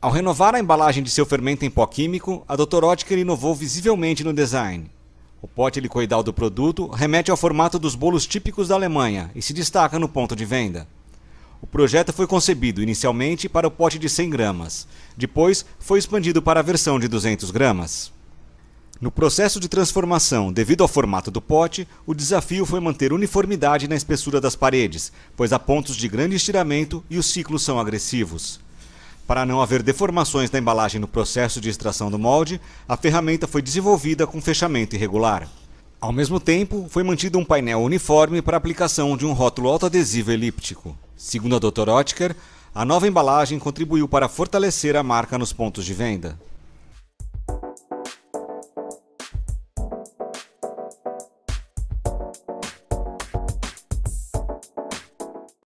Ao renovar a embalagem de seu fermento em pó químico, a Dr. Oetker inovou visivelmente no design. O pote helicoidal do produto remete ao formato dos bolos típicos da Alemanha e se destaca no ponto de venda. O projeto foi concebido inicialmente para o pote de 100 gramas, depois foi expandido para a versão de 200 gramas. No processo de transformação, devido ao formato do pote, o desafio foi manter uniformidade na espessura das paredes, pois há pontos de grande estiramento e os ciclos são agressivos. Para não haver deformações na embalagem no processo de extração do molde, a ferramenta foi desenvolvida com fechamento irregular. Ao mesmo tempo, foi mantido um painel uniforme para aplicação de um rótulo autoadesivo elíptico. Segundo a Dr. Otker, a nova embalagem contribuiu para fortalecer a marca nos pontos de venda.